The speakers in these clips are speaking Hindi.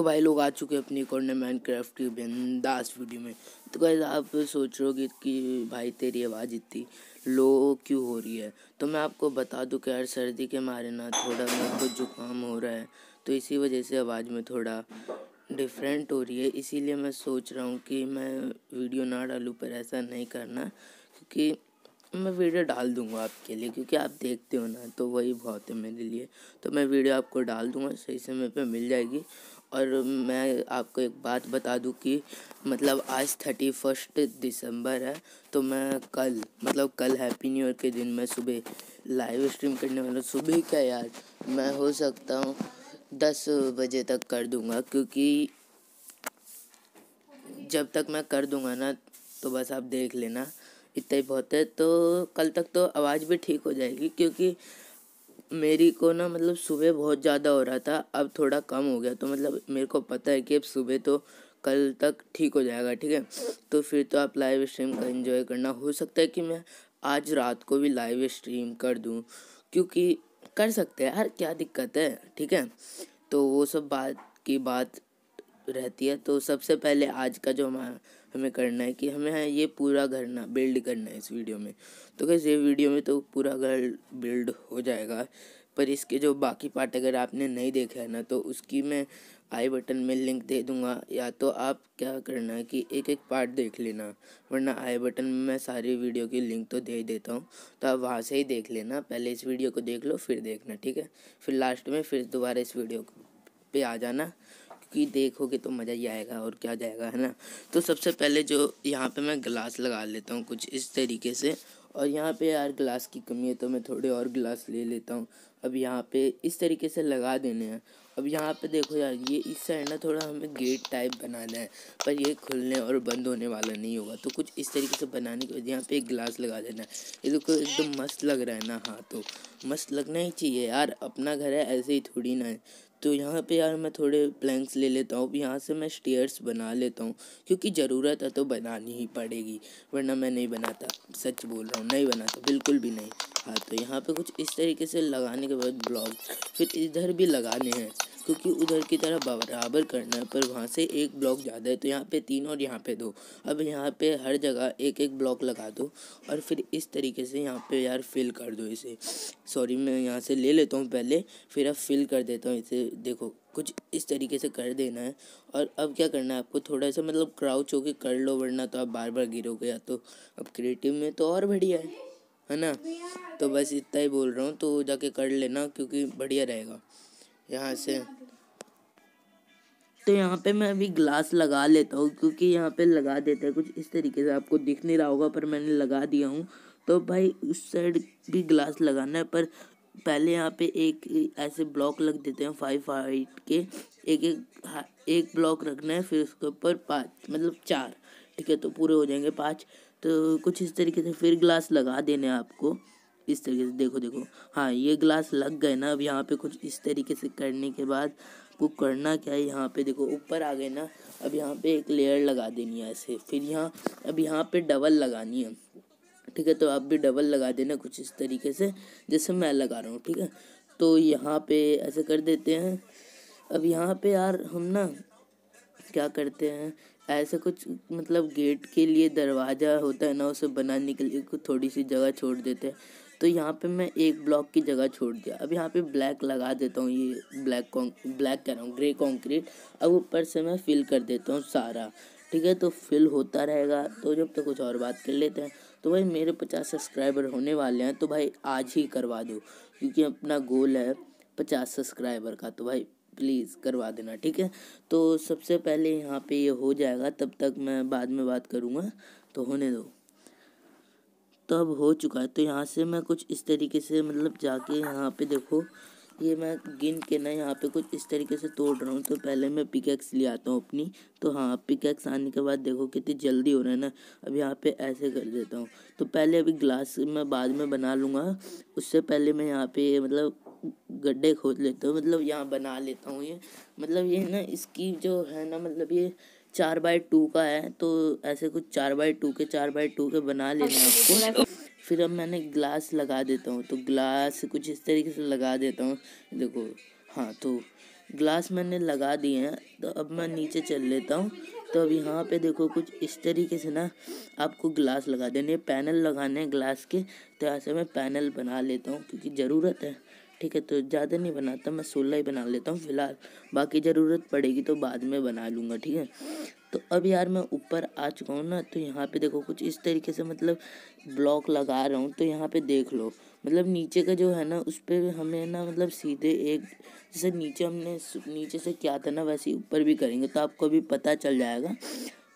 तो भाई लोग आ चुके हैं अपनी कॉर्नर माइनक्राफ्ट की बिंदास वीडियो में तो गाइज आप सोच रहे हो कि भाई तेरी आवाज़ इतनी लो क्यों हो रही है तो मैं आपको बता दूं कि यार सर्दी के मारे ना थोड़ा मेरे को जुकाम हो रहा है तो इसी वजह से आवाज़ में थोड़ा डिफरेंट हो रही है इसीलिए मैं सोच रहा हूँ कि मैं वीडियो ना डालूँ पर ऐसा नहीं करना क्योंकि मैं वीडियो डाल दूँगा आपके लिए क्योंकि आप देखते हो ना तो वही बहुत है मेरे लिए तो मैं वीडियो आपको डाल दूँगा सही समय पे मिल जाएगी और मैं आपको एक बात बता दूँ कि मतलब आज थर्टी फर्स्ट दिसंबर है तो मैं कल मतलब कल हैप्पी न्यू ईयर के दिन मैं सुबह लाइव स्ट्रीम करने वाला हूँ सुबह क्या यार मैं हो सकता हूँ दस बजे तक कर दूँगा क्योंकि जब तक मैं कर दूँगा ना तो बस आप देख लेना इतना ही बहुत है तो कल तक तो आवाज़ भी ठीक हो जाएगी क्योंकि मेरी को ना मतलब सुबह बहुत ज़्यादा हो रहा था अब थोड़ा कम हो गया तो मतलब मेरे को पता है कि अब सुबह तो कल तक ठीक हो जाएगा ठीक है तो फिर तो आप लाइव स्ट्रीम का एंजॉय करना हो सकता है कि मैं आज रात को भी लाइव स्ट्रीम कर दूँ क्योंकि कर सकते हैं यार क्या दिक्कत है ठीक है तो वो सब बात की बात रहती है तो सबसे पहले आज का जो हमारा हमें करना है कि हमें ये पूरा घर ना बिल्ड करना है इस वीडियो में तो कैसे ये वीडियो में तो पूरा घर बिल्ड हो जाएगा पर इसके जो बाकी पार्ट अगर आपने नहीं देखा है ना तो उसकी मैं आई बटन में लिंक दे दूंगा या तो आप क्या करना है कि एक एक पार्ट देख लेना वरना आई बटन में मैं सारी वीडियो की लिंक तो दे देता हूँ तो आप वहाँ से ही देख लेना पहले इस वीडियो को देख लो फिर देखना ठीक है फिर लास्ट में फिर दोबारा इस वीडियो पे आ जाना की देखोगे तो मज़ा ही आएगा और क्या जाएगा है ना तो सबसे पहले जो यहाँ पे मैं ग्लास लगा लेता हूँ कुछ इस तरीके से और यहाँ पे यार ग्लास की कमी है तो मैं थोड़े और ग्लास ले लेता हूँ अब यहाँ पे इस तरीके से लगा देने हैं अब यहाँ पे देखो यार ये इस साइड ना थोड़ा हमें गेट टाइप बनाना है पर ये खुलने और बंद होने वाला नहीं होगा तो कुछ इस तरीके से बनाने के बाद यहाँ पे एक गिलास लगा देना है ये देखो एकदम मस्त लग रहा है ना हाँ तो मस्त लगना ही चाहिए यार अपना घर है ऐसे ही थोड़ी ना है तो यहाँ पे यार मैं थोड़े प्लैंक्स ले लेता हूँ यहाँ से मैं स्टेयर्स बना लेता हूँ क्योंकि ज़रूरत है तो बनानी ही पड़ेगी वरना मैं नहीं बनाता सच बोल रहा हूँ नहीं बनाता बिल्कुल भी नहीं हाँ तो यहाँ पे कुछ इस तरीके से लगाने के बाद ब्लॉक फिर इधर भी लगाने हैं क्योंकि उधर की तरह बराबर करना है पर वहाँ से एक ब्लॉक ज़्यादा है तो यहाँ पे तीन और यहाँ पे दो अब यहाँ पे हर जगह एक एक ब्लॉक लगा दो और फिर इस तरीके से यहाँ पे यार फिल कर दो इसे सॉरी मैं यहाँ से ले लेता हूँ पहले फिर अब फिल कर देता हूँ इसे देखो कुछ इस तरीके से कर देना है और अब क्या करना है आपको थोड़ा सा मतलब क्राउच होके कर लो वरना तो आप बार बार गिरोगे या तो अब क्रिएटिव में तो और बढ़िया है है ना तो बस इतना ही बोल रहा हूँ तो जाके कर लेना क्योंकि बढ़िया रहेगा यहाँ से तो यहाँ पे मैं अभी ग्लास लगा लेता हूँ क्योंकि यहाँ पे लगा देते हैं कुछ इस तरीके से आपको दिख नहीं रहा होगा पर मैंने लगा दिया हूँ तो भाई उस साइड भी ग्लास लगाना है पर पहले यहाँ पे एक ऐसे ब्लॉक लग देते हैं फाइव फाइट के एक एक हाँ, एक ब्लॉक रखना है फिर उसके ऊपर पाँच मतलब चार ठीक है तो पूरे हो जाएंगे पाँच तो कुछ इस तरीके से फिर ग्लास लगा देने आपको इस तरीके से देखो देखो हाँ ये ग्लास लग गए ना अब यहाँ पे कुछ इस तरीके से करने के बाद आपको करना क्या है यहाँ पे देखो ऊपर आ गए ना अब यहाँ पे एक लेयर लगा देनी है ऐसे फिर यहाँ अब यहाँ पे डबल लगानी है ठीक है तो आप भी डबल लगा देना कुछ इस तरीके से जैसे मैं लगा रहा हूँ ठीक है तो यहाँ पे ऐसे कर देते हैं अब यहाँ पे यार हम ना क्या करते हैं ऐसे कुछ मतलब गेट के लिए दरवाज़ा होता है ना उसे बनाने के लिए कुछ थोड़ी सी जगह छोड़ देते हैं तो यहाँ पे मैं एक ब्लॉक की जगह छोड़ दिया अब यहाँ पे ब्लैक लगा देता हूँ ये ब्लैक ब्लैक कह रहा हूँ ग्रे कॉन्क्रीट अब ऊपर से मैं फिल कर देता हूँ सारा ठीक है तो फिल होता रहेगा तो जब तक तो कुछ और बात कर लेते हैं तो भाई मेरे पचास सब्सक्राइबर होने वाले हैं तो भाई आज ही करवा दो क्योंकि अपना गोल है पचास सब्सक्राइबर का तो भाई प्लीज़ करवा देना ठीक है तो सबसे पहले यहाँ पे ये हो जाएगा तब तक मैं बाद में बात करूँगा तो होने दो तो अब हो चुका है तो यहाँ से मैं कुछ इस तरीके से मतलब जाके यहाँ पे देखो ये मैं गिन के ना यहाँ पे कुछ इस तरीके से तोड़ रहा हूँ तो पहले मैं पिकैक्स ले आता हूँ अपनी तो हाँ पिकैक्स आने के बाद देखो कितनी जल्दी हो रहा है ना अब यहाँ पे ऐसे कर देता हूँ तो पहले अभी ग्लास मैं बाद में बना लूँगा उससे पहले मैं यहाँ पे मतलब गड्ढे खोद लेता हूँ मतलब यहाँ बना लेता हूँ ये मतलब ये ना इसकी जो है ना मतलब ये चार बाई टू का है तो ऐसे कुछ चार बाई टू के चार बाई टू के बना लेना आपको फिर अब मैंने ग्लास लगा देता हूँ तो ग्लास कुछ इस तरीके से लगा देता हूँ देखो हाँ तो ग्लास मैंने लगा दिए हैं तो अब मैं नीचे चल लेता हूँ तो अब यहाँ पे देखो कुछ इस तरीके से ना आपको ग्लास लगा देने पैनल लगाने हैं ग्लास के तो यहाँ से मैं पैनल बना लेता हूँ क्योंकि ज़रूरत है ठीक है तो ज़्यादा नहीं बनाता मैं सोलह ही बना लेता हूँ फ़िलहाल बाकी ज़रूरत पड़ेगी तो बाद में बना लूँगा ठीक है तो अब यार मैं ऊपर आ चुका हूँ ना तो यहाँ पे देखो कुछ इस तरीके से मतलब ब्लॉक लगा रहा हूँ तो यहाँ पे देख लो मतलब नीचे का जो है ना उस पर हमें ना मतलब सीधे एक जैसे नीचे हमने नीचे से क्या था ना वैसे ऊपर भी करेंगे तो आपको भी पता चल जाएगा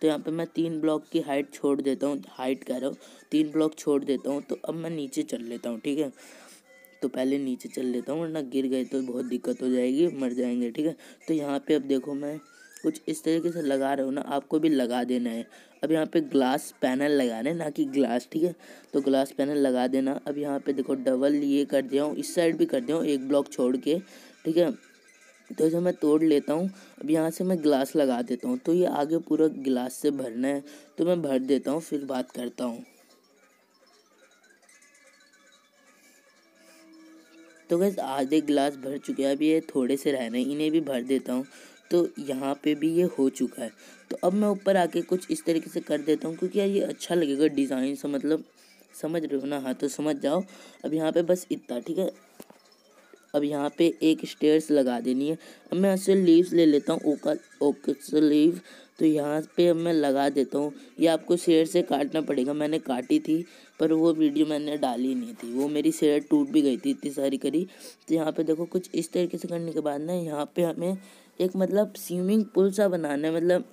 तो यहाँ पे मैं तीन ब्लॉक की हाइट छोड़ देता हूँ हाइट कह रहा हूँ तीन ब्लॉक छोड़ देता हूँ तो अब मैं नीचे चल लेता हूँ ठीक है तो पहले नीचे चल लेता हूँ वरना गिर गए तो बहुत दिक्कत हो जाएगी मर जाएंगे ठीक है तो यहाँ पे अब देखो मैं कुछ इस तरीके से लगा रहे हो ना आपको भी लगा देना है अब यहाँ पे ग्लास पैनल लगाना है ना कि ग्लास ठीक है तो ग्लास पैनल लगा देना अब यहाँ पे देखो डबल ये कर दिया हूँ इस साइड भी कर दिया हूँ एक ब्लॉक छोड़ के ठीक है तो इसे मैं तोड़ लेता हूँ अब यहाँ से मैं ग्लास लगा देता हूँ तो ये आगे पूरा गिलास से भरना है तो मैं भर देता हूँ फिर बात करता हूँ तो गैस आधे गिलास भर चुके हैं अब ये थोड़े से रहने इन्हें भी भर देता हूँ तो यहाँ पे भी ये हो चुका है तो अब मैं ऊपर आके कुछ इस तरीके से कर देता हूँ क्योंकि यार ये अच्छा लगेगा डिज़ाइन से मतलब समझ रहे हो ना हाँ तो समझ जाओ अब यहाँ पे बस इतना ठीक है अब यहाँ पे एक स्टेयर्स लगा देनी है अब मैं ऐसे लीव्स ले लेता हूँ ओका ओके से लीव तो यहाँ पे अब मैं लगा देता हूँ ये आपको शेयर से काटना पड़ेगा मैंने काटी थी पर वो वीडियो मैंने डाली नहीं थी वो मेरी शेयर टूट भी गई थी इतनी सारी करी तो यहाँ पे देखो कुछ इस तरीके से करने के बाद ना यहाँ पे हमें एक मतलब स्विमिंग पूल सा बनाना है मतलब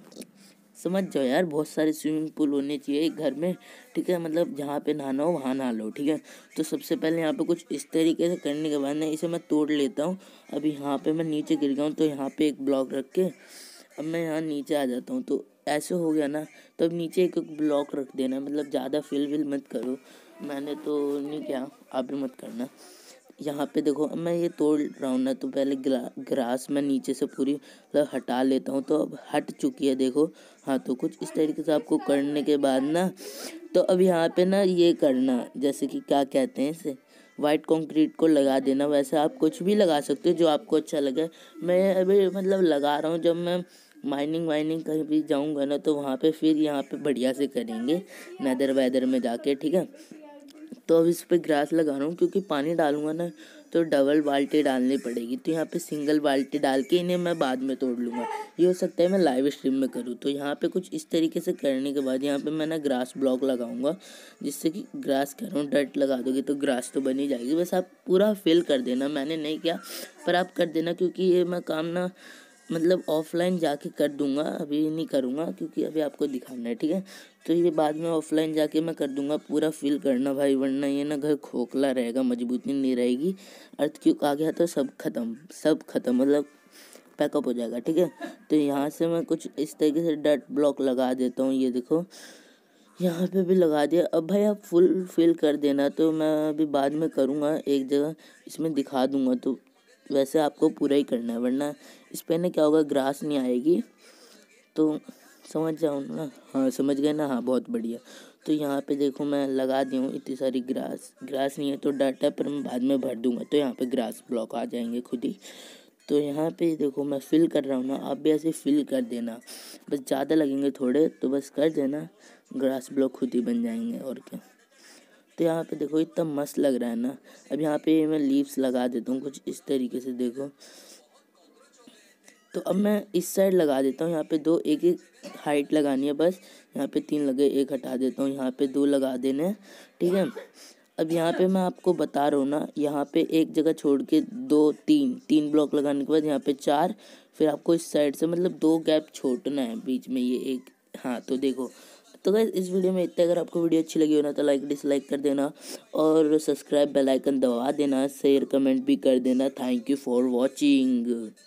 समझ जाओ यार बहुत सारे स्विमिंग पूल होने चाहिए एक घर में ठीक है मतलब जहाँ पे नहाना हो वहाँ नहा लो ठीक है तो सबसे पहले यहाँ पे कुछ इस तरीके से करने के बाद ना इसे मैं तोड़ लेता हूँ अब यहाँ पे मैं नीचे गिर गया हूँ तो यहाँ पे एक ब्लॉक रख के अब मैं यहाँ नीचे आ जाता हूँ तो ऐसे हो गया ना तो अब नीचे एक एक ब्लॉक रख देना मतलब ज़्यादा फिल विल मत करो मैंने तो नहीं किया आप भी मत करना यहाँ पे देखो मैं ये तोड़ रहा हूँ ना तो पहले ग्रा ग्रास मैं नीचे से पूरी मतलब हटा लेता हूँ तो अब हट चुकी है देखो हाँ तो कुछ इस तरीके से आपको करने के बाद ना तो अब यहाँ पे ना ये करना जैसे कि क्या कहते हैं इसे वाइट कंक्रीट को लगा देना वैसे आप कुछ भी लगा सकते हो जो आपको अच्छा लगे मैं अभी मतलब लगा रहा हूँ जब मैं माइनिंग वाइनिंग कहीं भी जाऊँगा ना तो वहाँ पर फिर यहाँ पर बढ़िया से करेंगे नदर वैदर में जाके ठीक है तो अब इस पर ग्रास लगा रहा हूँ क्योंकि पानी डालूंगा ना तो डबल बाल्टी डालनी पड़ेगी तो यहाँ पे सिंगल बाल्टी डाल के इन्हें मैं बाद में तोड़ लूँगा ये हो सकता है मैं लाइव स्ट्रीम में करूँ तो यहाँ पे कुछ इस तरीके से करने के बाद यहाँ पे मैं ना ग्रास ब्लॉक लगाऊंगा जिससे कि ग्रास कह रहा डट लगा दोगे तो ग्रास तो बनी जाएगी बस आप पूरा फिल कर देना मैंने नहीं किया पर आप कर देना क्योंकि ये मैं काम ना मतलब ऑफलाइन जाके कर दूंगा अभी नहीं करूँगा क्योंकि अभी आपको दिखाना है ठीक है तो ये बाद में ऑफलाइन जाके मैं कर दूंगा पूरा फिल करना भाई वरना ये ना घर खोखला रहेगा मजबूती नहीं रहेगी अर्थ क्यों आ गया तो सब खत्म सब खत्म मतलब पैकअप हो जाएगा ठीक है तो यहाँ से मैं कुछ इस तरीके से डट ब्लॉक लगा देता हूँ ये देखो यहाँ पे भी लगा दिया अब भाई आप फुल फिल कर देना तो मैं अभी बाद में करूँगा एक जगह इसमें दिखा दूँगा तो वैसे आपको पूरा ही करना है वरना इस पर ना क्या होगा ग्रास नहीं आएगी तो समझ जाओ ना हाँ समझ गए ना हाँ बहुत बढ़िया तो यहाँ पे देखो मैं लगा दी हूँ इतनी सारी ग्रास ग्रास नहीं है तो डाटा पर मैं बाद में भर दूंगा तो यहाँ पे ग्रास ब्लॉक आ जाएंगे खुद ही तो यहाँ पे देखो मैं फिल कर रहा हूँ ना आप भी ऐसे फिल कर देना बस ज़्यादा लगेंगे थोड़े तो बस कर देना ग्रास ब्लॉक खुद ही बन जाएंगे और क्या तो यहाँ पर देखो इतना मस्त लग रहा है ना अब यहाँ पर मैं लीव्स लगा देता हूँ कुछ इस तरीके से देखो तो अब मैं इस साइड लगा देता हूँ यहाँ पे दो एक एक हाइट लगानी है बस यहाँ पे तीन लगे एक हटा देता हूँ यहाँ पे दो लगा देने हैं ठीक है अब यहाँ पे मैं आपको बता रहा हूँ ना यहाँ पे एक जगह छोड़ के दो तीन तीन ब्लॉक लगाने के बाद यहाँ पे चार फिर आपको इस साइड से मतलब दो गैप छोड़ना है बीच में ये एक हाँ तो देखो तो गैस इस वीडियो में इतना अगर आपको वीडियो अच्छी लगी हो ना तो लाइक डिसलाइक कर देना और सब्सक्राइब बेल आइकन दबा देना शेयर कमेंट भी कर देना थैंक यू फॉर वॉचिंग